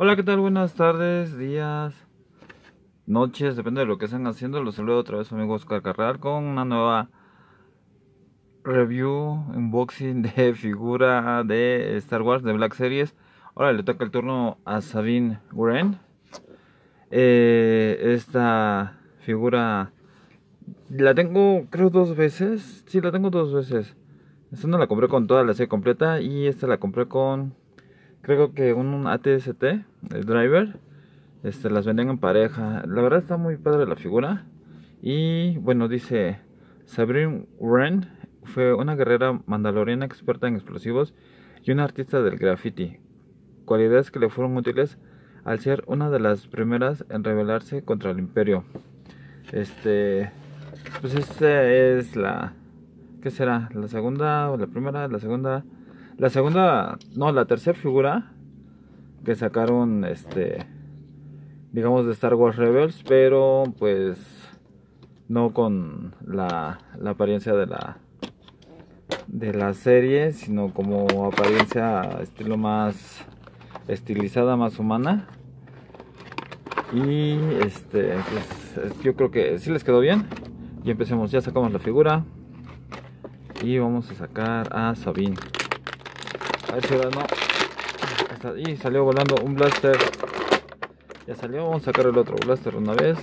Hola, ¿qué tal? Buenas tardes, días, noches, depende de lo que estén haciendo. Los saludo otra vez, amigo Oscar Carrar, con una nueva review, unboxing de figura de Star Wars, de Black Series. Ahora le toca el turno a Sabine Wren. Eh, esta figura la tengo, creo, dos veces. Sí, la tengo dos veces. Esta no la compré con toda la serie completa y esta la compré con creo que un, ATST, el driver, este, las venden en pareja. La verdad está muy padre la figura. Y bueno, dice Sabrina Wren fue una guerrera mandaloriana experta en explosivos y una artista del graffiti, cualidades que le fueron útiles al ser una de las primeras en rebelarse contra el imperio. Este, pues esta es la, ¿qué será? La segunda o la primera, la segunda la segunda, no, la tercera figura que sacaron, este, digamos de Star Wars Rebels, pero pues no con la, la apariencia de la de la serie, sino como apariencia estilo más estilizada, más humana. Y este, pues, yo creo que sí les quedó bien. Y empecemos, ya sacamos la figura. Y vamos a sacar a Sabine. Ahí no. y salió volando un blaster. Ya salió, vamos a sacar el otro blaster una vez.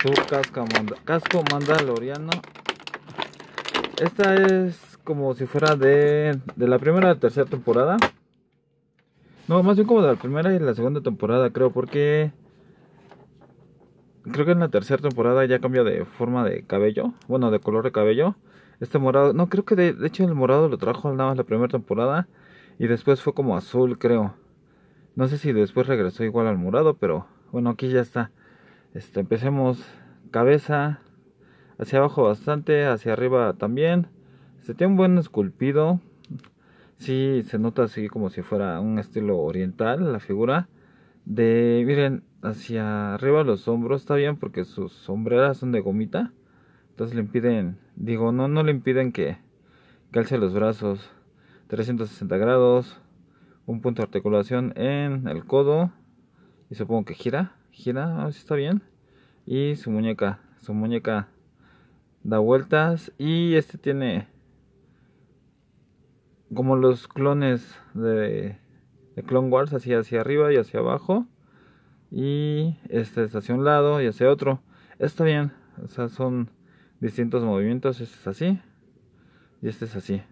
Su casco mandaloriano. Esta es como si fuera de, la primera a la tercera temporada. No, más bien como de la primera y la segunda temporada, creo, porque creo que en la tercera temporada ya cambia de forma de cabello, bueno, de color de cabello. Este morado, no, creo que de, hecho el morado lo trajo nada más la primera temporada. Y después fue como azul, creo. No sé si después regresó igual al morado, pero bueno, aquí ya está. Este, empecemos cabeza hacia abajo bastante, hacia arriba también. Se tiene un buen esculpido. Sí, se nota así como si fuera un estilo oriental la figura. De, miren, hacia arriba los hombros está bien porque sus sombreras son de gomita. Entonces le impiden, digo, no, no le impiden que calce los brazos 360 grados, un punto de articulación en el codo y supongo que gira, gira, a ah, si está bien. Y su muñeca, su muñeca da vueltas y este tiene como los clones de, de Clone Wars hacia, hacia arriba y hacia abajo y este está hacia un lado y hacia otro. Está bien, o sea, son distintos movimientos. Este es así. Y este es así.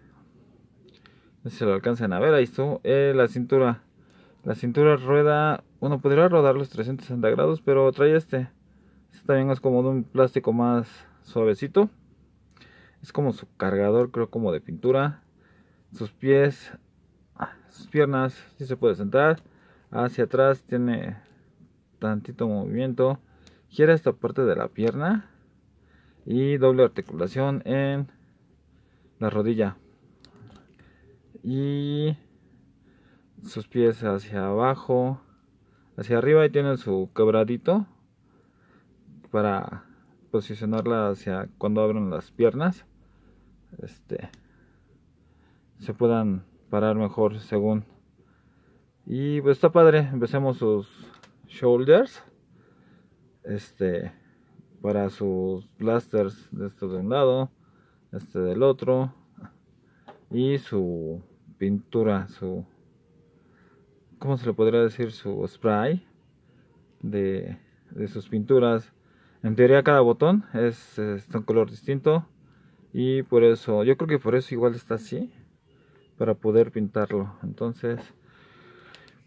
No sé si lo alcanzan a ver. Ahí está eh, la cintura. La cintura rueda. uno podría rodar los 360 grados. Pero trae este. Este también es como de un plástico más suavecito. Es como su cargador, creo, como de pintura. Sus pies. Ah, sus piernas. Si se puede sentar. Hacia atrás tiene tantito movimiento. Gira esta parte de la pierna y doble articulación en la rodilla y sus pies hacia abajo hacia arriba y tienen su quebradito para posicionarla hacia cuando abren las piernas este se puedan parar mejor según y pues está padre empecemos sus shoulders este para sus blasters de esto de un lado este del otro y su pintura su cómo se le podría decir su spray de, sus pinturas en teoría cada botón es, un color distinto y por eso yo creo que por eso igual está así para poder pintarlo entonces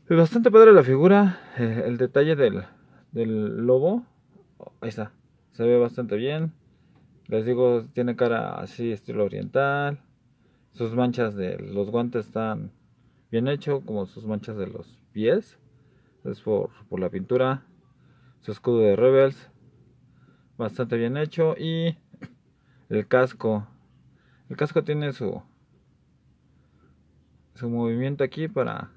es bastante padre la figura eh, el detalle del, del lobo ahí está se ve bastante bien. Les digo, tiene cara así, estilo oriental. Sus manchas de los guantes están bien hecho, como sus manchas de los pies. Es por, la pintura. Su escudo de Rebels, bastante bien hecho. Y el casco. El casco tiene su, su movimiento aquí para,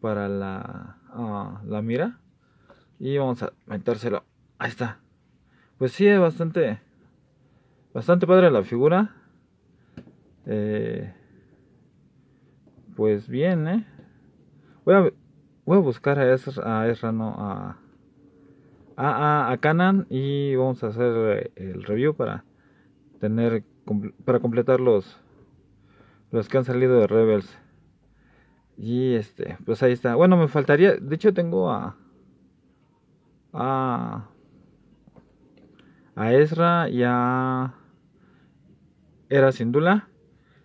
para la, ah, la mira. Y vamos a metérselo Ahí está. Pues sí, es bastante. Bastante padre la figura. Eh, pues bien, ¿eh? Voy a, voy a buscar a Ezra, a no, a, a, a, Canan y vamos a hacer eh, el review para tener para completar los los que han salido de Rebels. Y este, pues ahí está. Bueno, me faltaría, de hecho tengo a a a Ezra ya Era Era duda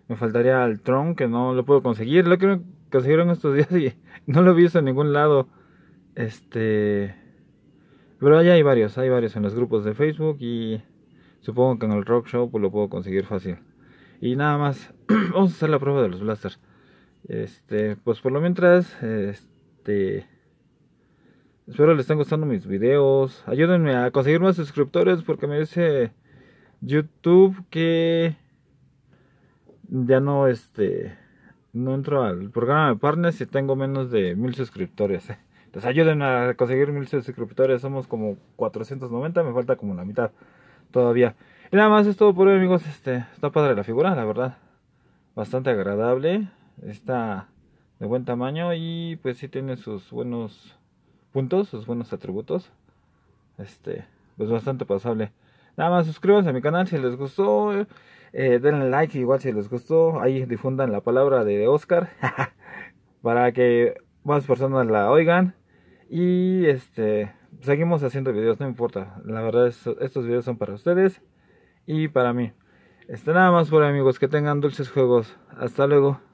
Me faltaría al Tron, que no lo puedo conseguir. Lo que que consiguieron estos días y no lo he visto en ningún lado. Este. Pero allá hay varios, hay varios en los grupos de Facebook y supongo que en el Rock Show pues lo puedo conseguir fácil. Y nada más, vamos a hacer la prueba de los blasters. Este, pues por lo mientras, este Espero les estén gustando mis videos. Ayúdenme a conseguir más suscriptores porque me dice YouTube que ya no este no entro al programa de partners Y tengo menos de mil suscriptores. Entonces ayúdenme a conseguir mil suscriptores. Somos como 490, me falta como la mitad todavía. Y nada más es todo por hoy amigos. Este, está padre la figura, la verdad. Bastante agradable. Está de buen tamaño y pues sí tiene sus buenos puntos, sus buenos atributos. Este, pues bastante pasable. Nada más suscríbanse a mi canal si les gustó. Eh, denle like igual si les gustó. Ahí difundan la palabra de Oscar. para que más personas la oigan. Y este seguimos haciendo videos, no importa. La verdad estos videos son para ustedes y para mí. Este, nada más por amigos, que tengan dulces juegos. Hasta luego.